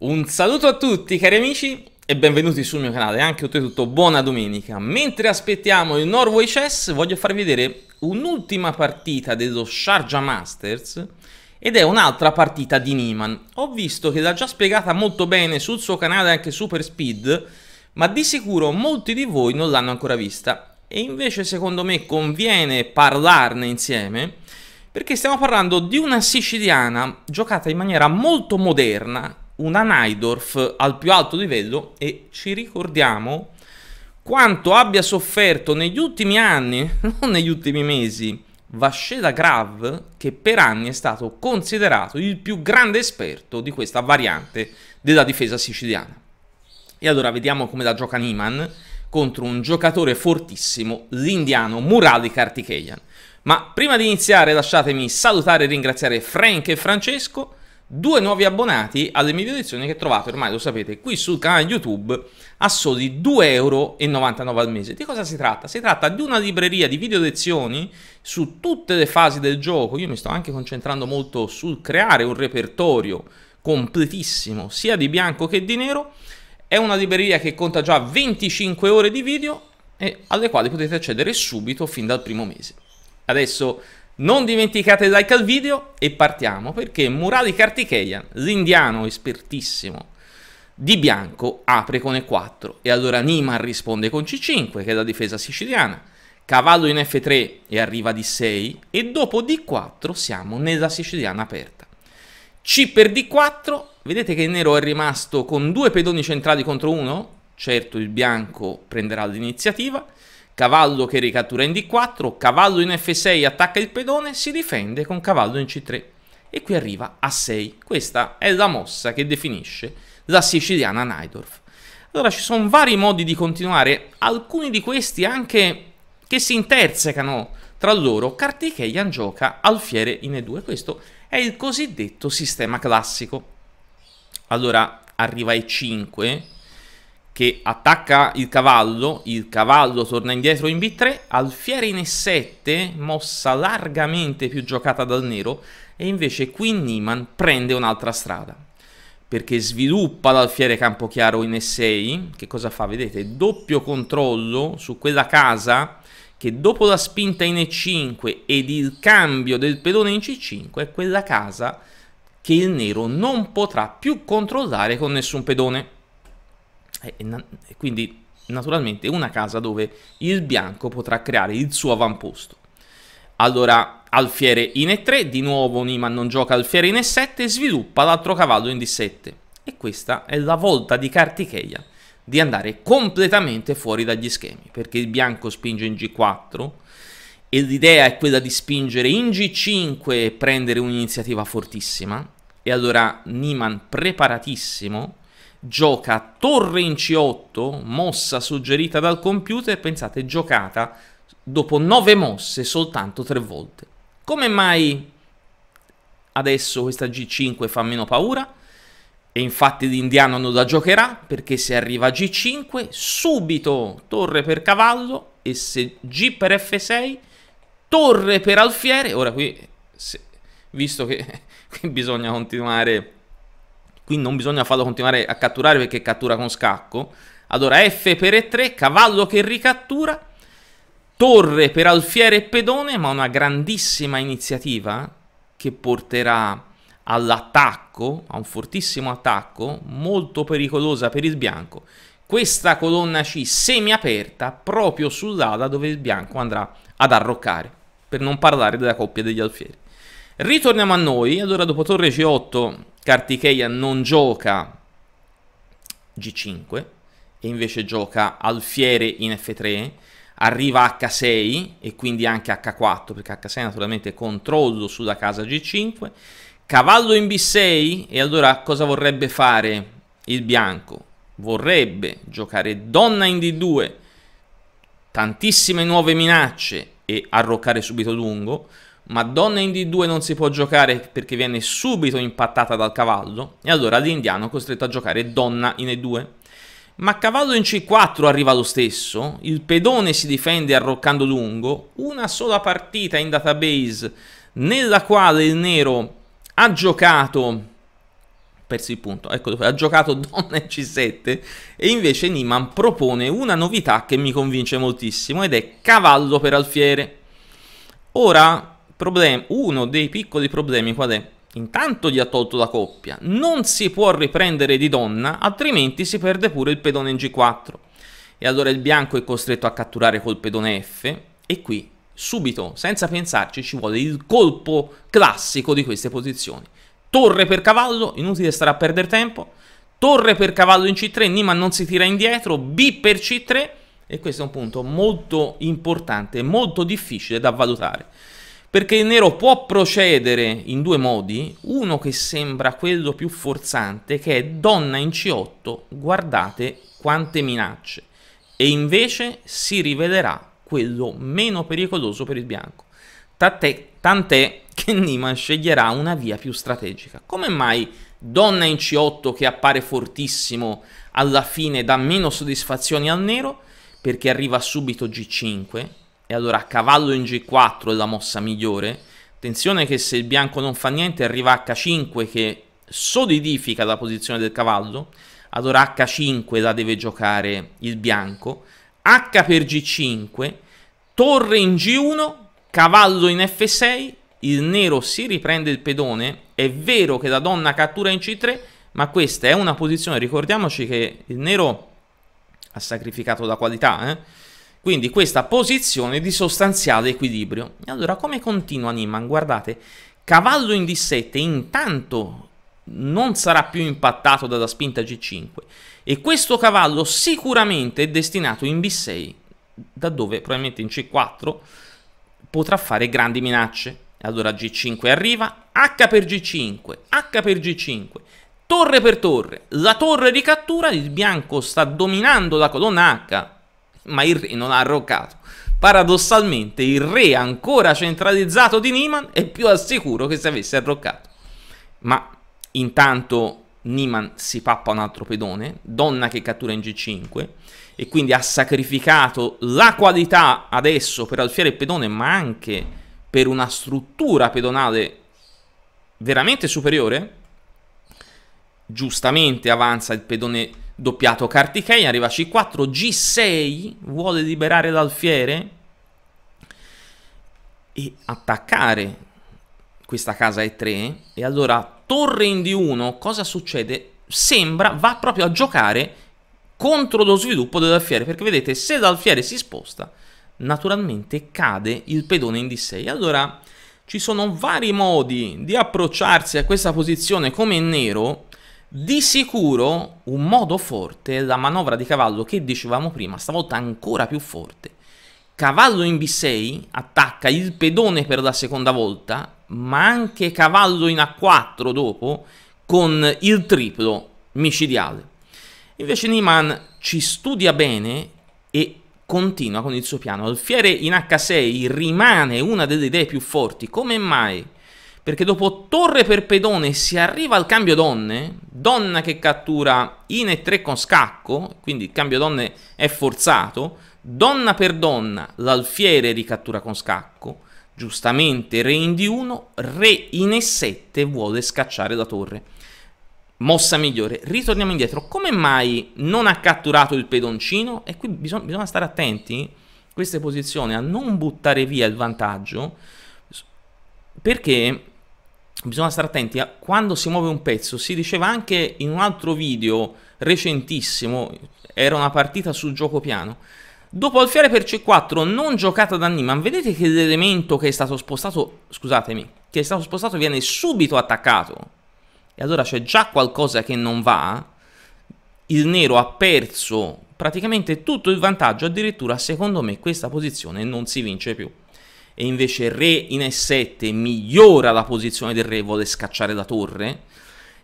Un saluto a tutti cari amici e benvenuti sul mio canale anche e anche oltretutto buona domenica. Mentre aspettiamo il Norway Chess voglio farvi vedere un'ultima partita dello Sharjah Masters ed è un'altra partita di Niman. Ho visto che l'ha già spiegata molto bene sul suo canale anche Super Speed ma di sicuro molti di voi non l'hanno ancora vista e invece secondo me conviene parlarne insieme perché stiamo parlando di una siciliana giocata in maniera molto moderna una Naidorf al più alto livello e ci ricordiamo quanto abbia sofferto negli ultimi anni, non negli ultimi mesi, Vasceda Grav, che per anni è stato considerato il più grande esperto di questa variante della difesa siciliana. E allora vediamo come la gioca Niman contro un giocatore fortissimo, l'indiano Murali Kartikeyan. Ma prima di iniziare lasciatemi salutare e ringraziare Frank e Francesco, due nuovi abbonati alle mie lezioni che trovate ormai lo sapete qui sul canale YouTube a soli 2,99 euro al mese. Di cosa si tratta? Si tratta di una libreria di video lezioni su tutte le fasi del gioco. Io mi sto anche concentrando molto sul creare un repertorio completissimo sia di bianco che di nero. È una libreria che conta già 25 ore di video e alle quali potete accedere subito fin dal primo mese. Adesso non dimenticate di like al video e partiamo perché Murali Kartikeyan, l'indiano espertissimo di bianco, apre con E4 e allora Niman risponde con C5 che è la difesa siciliana, cavallo in F3 e arriva D6 e dopo D4 siamo nella siciliana aperta. C per D4, vedete che il nero è rimasto con due pedoni centrali contro uno? Certo il bianco prenderà l'iniziativa cavallo che ricattura in D4, cavallo in F6 attacca il pedone, si difende con cavallo in C3 e qui arriva a 6. Questa è la mossa che definisce la siciliana Neidorf. Allora ci sono vari modi di continuare, alcuni di questi anche che si intersecano tra loro. Kartikeyan gioca alfiere in E2, questo è il cosiddetto sistema classico. Allora arriva E5, che attacca il cavallo, il cavallo torna indietro in B3, alfiere in E7, mossa largamente più giocata dal nero, e invece qui Niman prende un'altra strada, perché sviluppa l'alfiere campo chiaro in E6, che cosa fa? Vedete, doppio controllo su quella casa che dopo la spinta in E5 ed il cambio del pedone in C5 è quella casa che il nero non potrà più controllare con nessun pedone. Eh, e, e, e quindi naturalmente una casa dove il bianco potrà creare il suo avamposto. Allora, alfiere in E3, di nuovo Niman non gioca alfiere in E7 sviluppa l'altro cavallo in D7. E questa è la volta di Kartikeya di andare completamente fuori dagli schemi, perché il bianco spinge in G4 e l'idea è quella di spingere in G5 e prendere un'iniziativa fortissima. E allora Niman preparatissimo gioca torre in C8, mossa suggerita dal computer, pensate, giocata dopo 9 mosse soltanto 3 volte. Come mai adesso questa G5 fa meno paura? E infatti l'indiano non la giocherà perché se arriva a G5 subito torre per cavallo e se G per F6 torre per alfiere. Ora qui, se, visto che qui bisogna continuare qui non bisogna farlo continuare a catturare perché cattura con scacco. Allora F per E3, cavallo che ricattura, torre per alfiere e pedone, ma una grandissima iniziativa che porterà all'attacco, a un fortissimo attacco, molto pericolosa per il bianco. Questa colonna C semiaperta proprio sull'ala dove il bianco andrà ad arroccare, per non parlare della coppia degli alfieri. Ritorniamo a noi, allora dopo torre G8 Kartikeya non gioca G5 e invece gioca alfiere in F3, arriva H6 e quindi anche H4 perché H6 naturalmente controllo sulla casa G5, cavallo in B6 e allora cosa vorrebbe fare il bianco? Vorrebbe giocare donna in D2, tantissime nuove minacce e arroccare subito lungo, ma donna in D2 non si può giocare perché viene subito impattata dal cavallo e allora l'indiano è costretto a giocare donna in E2. Ma cavallo in C4 arriva lo stesso, il pedone si difende arroccando lungo, una sola partita in database nella quale il nero ha giocato persi il punto, eccolo ha giocato donna C7 e invece Niman propone una novità che mi convince moltissimo ed è cavallo per alfiere. Ora Problem uno dei piccoli problemi qual è? Intanto gli ha tolto la coppia, non si può riprendere di donna, altrimenti si perde pure il pedone in G4. E allora il bianco è costretto a catturare col pedone F e qui, subito, senza pensarci, ci vuole il colpo classico di queste posizioni. Torre per cavallo, inutile stare a perdere tempo, torre per cavallo in C3, Nima non si tira indietro, B per C3 e questo è un punto molto importante, molto difficile da valutare. Perché il nero può procedere in due modi, uno che sembra quello più forzante, che è donna in C8, guardate quante minacce, e invece si rivelerà quello meno pericoloso per il bianco. Tant'è, tant'è che Niman sceglierà una via più strategica. Come mai donna in C8 che appare fortissimo alla fine dà meno soddisfazioni al nero? Perché arriva subito G5, e allora cavallo in G4 è la mossa migliore. Attenzione che se il bianco non fa niente arriva H5 che solidifica la posizione del cavallo. Allora H5 la deve giocare il bianco. H per G5, torre in G1, cavallo in F6, il nero si riprende il pedone. È vero che la donna cattura in C3, ma questa è una posizione, ricordiamoci che il nero ha sacrificato la qualità, eh? Quindi questa posizione di sostanziale equilibrio. E allora come continua Niman? Guardate, cavallo in D7 intanto non sarà più impattato dalla spinta G5 e questo cavallo sicuramente è destinato in B6 da dove probabilmente in C4 potrà fare grandi minacce allora G5 arriva H per G5 H per G5 torre per torre la torre ricattura il bianco sta dominando la colonna H ma il re non ha arroccato. Paradossalmente il re ancora centralizzato di Niman è più al sicuro che se avesse arroccato. Ma intanto Niman si pappa un altro pedone, donna che cattura in G5 e quindi ha sacrificato la qualità adesso per alfiere il pedone ma anche per una struttura pedonale veramente superiore. Giustamente avanza il pedone Doppiato Kartikei, arriva C4, G6, vuole liberare l'alfiere e attaccare questa casa E3. E allora torre in D1, cosa succede? Sembra, va proprio a giocare contro lo sviluppo dell'alfiere, perché vedete, se l'alfiere si sposta, naturalmente cade il pedone in D6. Allora ci sono vari modi di approcciarsi a questa posizione come in nero, di sicuro un modo forte, è la manovra di cavallo che dicevamo prima, stavolta ancora più forte. Cavallo in B6 attacca il pedone per la seconda volta, ma anche cavallo in A4 dopo con il triplo micidiale. Invece Niman ci studia bene e continua con il suo piano. Alfiere in H6 rimane una delle idee più forti. Come mai? perché dopo torre per pedone si arriva al cambio donne, donna che cattura in e 3 con scacco, quindi il cambio donne è forzato, donna per donna l'alfiere ricattura con scacco, giustamente re in D1, re in E7 vuole scacciare la torre. Mossa migliore. Ritorniamo indietro. Come mai non ha catturato il pedoncino? E qui bisogna, bisogna stare attenti, queste posizioni, a non buttare via il vantaggio, perché bisogna stare attenti a quando si muove un pezzo. Si diceva anche in un altro video recentissimo, era una partita sul gioco piano. Dopo alfiere per C4 non giocata da Niman, vedete che l'elemento che è stato spostato, scusatemi, che è stato spostato viene subito attaccato. E allora c'è già qualcosa che non va. Il nero ha perso praticamente tutto il vantaggio, addirittura secondo me questa posizione non si vince più e invece re in e7 migliora la posizione del re, vuole scacciare la torre,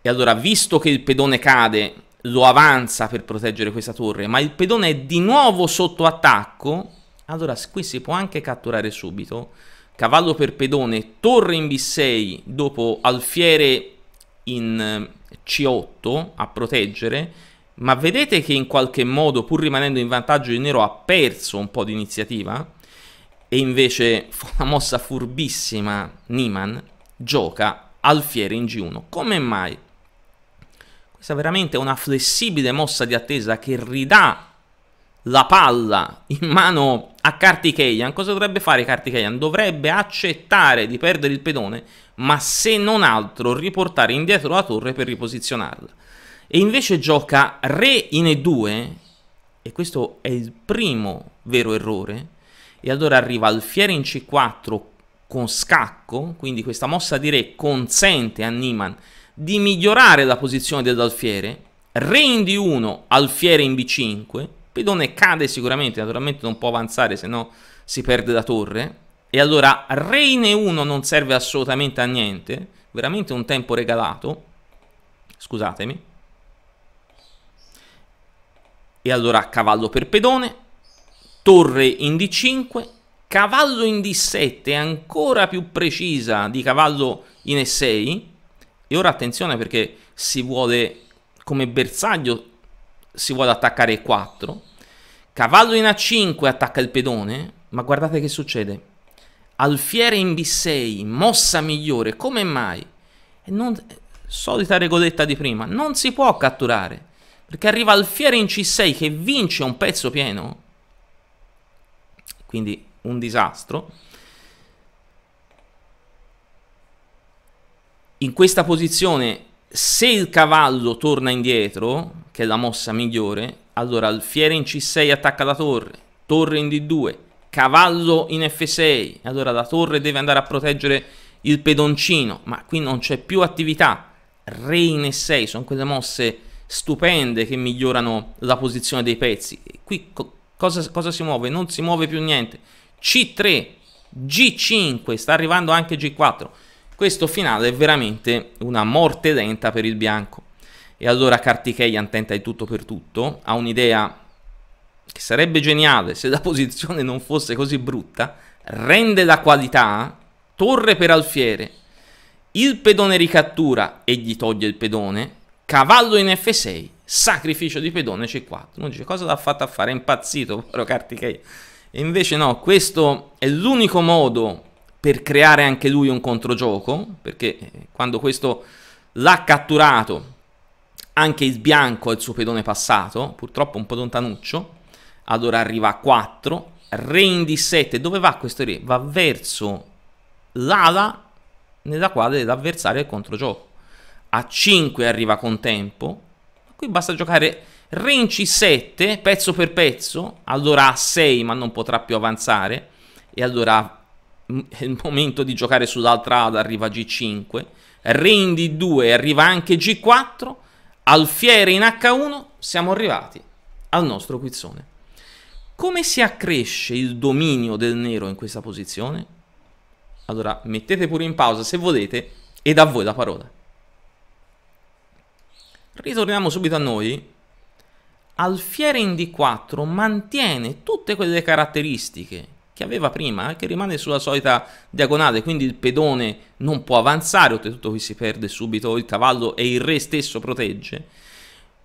e allora visto che il pedone cade lo avanza per proteggere questa torre, ma il pedone è di nuovo sotto attacco, allora qui si può anche catturare subito, cavallo per pedone, torre in b6, dopo alfiere in eh, c8 a proteggere, ma vedete che in qualche modo, pur rimanendo in vantaggio, il nero ha perso un po' di iniziativa? E invece fa una mossa furbissima Niman gioca alfiere in G1. Come mai? Questa veramente è una flessibile mossa di attesa che ridà la palla in mano a Kartikeyan. Cosa dovrebbe fare Kartikeyan? Dovrebbe accettare di perdere il pedone, ma se non altro riportare indietro la torre per riposizionarla. E invece gioca re in E2, e questo è il primo vero errore, e allora arriva alfiere in c4 con scacco, quindi questa mossa di re consente a Niman di migliorare la posizione dell'alfiere, re in d1, alfiere in b5, pedone cade sicuramente, naturalmente non può avanzare se no si perde la torre, e allora re in e1 non serve assolutamente a niente, veramente un tempo regalato, scusatemi, e allora cavallo per pedone, torre in D5, cavallo in D7 ancora più precisa di cavallo in E6 e ora attenzione perché si vuole come bersaglio si vuole attaccare E4 cavallo in A5 attacca il pedone ma guardate che succede alfiere in B6 mossa migliore come mai? Non, solita regoletta di prima non si può catturare perché arriva alfiere in C6 che vince un pezzo pieno quindi un disastro. In questa posizione, se il cavallo torna indietro, che è la mossa migliore, allora alfiere in C6 attacca la torre, torre in D2, cavallo in F6, allora la torre deve andare a proteggere il pedoncino, ma qui non c'è più attività, re in E6, sono quelle mosse stupende che migliorano la posizione dei pezzi. Qui Cosa, cosa si muove? Non si muove più niente. C3, G5, sta arrivando anche G4. Questo finale è veramente una morte lenta per il bianco. E allora Kartikeyan tenta di tutto per tutto, ha un'idea che sarebbe geniale se la posizione non fosse così brutta, rende la qualità, torre per alfiere, il pedone ricattura e gli toglie il pedone, cavallo in F6 sacrificio di pedone C4. Uno dice cosa l'ha fatto a fare? È impazzito, povero Cartichei. E invece no, questo è l'unico modo per creare anche lui un controgioco, perché eh, quando questo l'ha catturato, anche il bianco è il suo pedone passato, purtroppo un po' lontanuccio, allora arriva a 4, re in d7, dove va questo re? Va verso l'ala nella quale l'avversario è il controgioco. A 5 arriva con tempo, Qui basta giocare Re C7, pezzo per pezzo, allora A6 ma non potrà più avanzare e allora è il momento di giocare sull'altra ad arriva G5, Re D2 arriva anche G4, alfiere in H1, siamo arrivati al nostro quizzone. Come si accresce il dominio del nero in questa posizione? Allora mettete pure in pausa se volete ed a voi la parola. Ritorniamo subito a noi. Alfiere in D4 mantiene tutte quelle caratteristiche che aveva prima, eh, che rimane sulla solita diagonale, quindi il pedone non può avanzare, oltretutto qui si perde subito il cavallo e il re stesso protegge,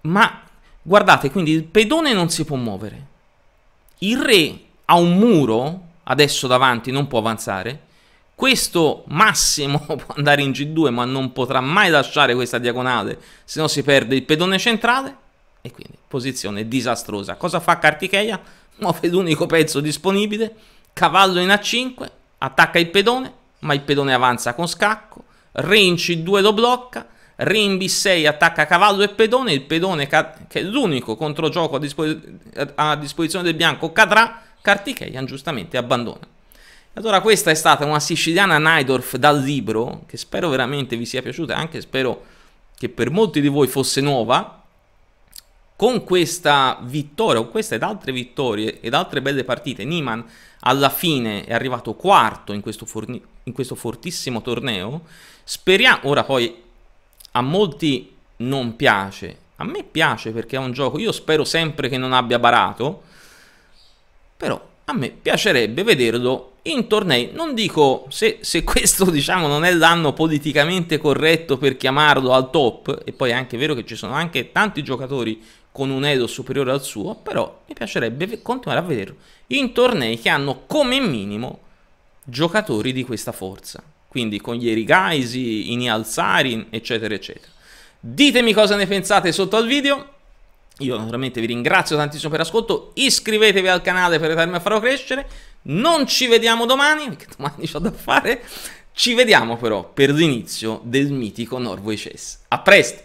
ma guardate, quindi il pedone non si può muovere, il re ha un muro adesso davanti, non può avanzare, questo massimo può andare in G2 ma non potrà mai lasciare questa diagonale, se no si perde il pedone centrale e quindi posizione disastrosa. Cosa fa Carticheia? Muove l'unico pezzo disponibile, cavallo in A5, attacca il pedone, ma il pedone avanza con scacco, re in C2 lo blocca, re in B6 attacca cavallo e pedone, il pedone che è l'unico controgioco a, dispo a disposizione del bianco cadrà, Carticheia giustamente abbandona. Allora questa è stata una siciliana Naidorf dal libro, che spero veramente vi sia piaciuta, anche spero che per molti di voi fosse nuova. Con questa vittoria, o queste ed altre vittorie ed altre belle partite, Niman alla fine è arrivato quarto in questo, in questo fortissimo torneo. Speriamo, ora poi a molti non piace, a me piace perché è un gioco, io spero sempre che non abbia barato, però a me piacerebbe vederlo in tornei. Non dico se, se questo diciamo, non è l'anno politicamente corretto per chiamarlo al top, e poi è anche vero che ci sono anche tanti giocatori con un Edo superiore al suo, però mi piacerebbe continuare a vederlo in tornei che hanno come minimo giocatori di questa forza, quindi con gli Erigaisi, i Nialzarin, eccetera, eccetera. Ditemi cosa ne pensate sotto al video. Io naturalmente vi ringrazio tantissimo per l'ascolto, iscrivetevi al canale per aiutarmi a farlo crescere. Non ci vediamo domani, perché domani ho da fare. Ci vediamo però per l'inizio del mitico Norway Chess. A presto!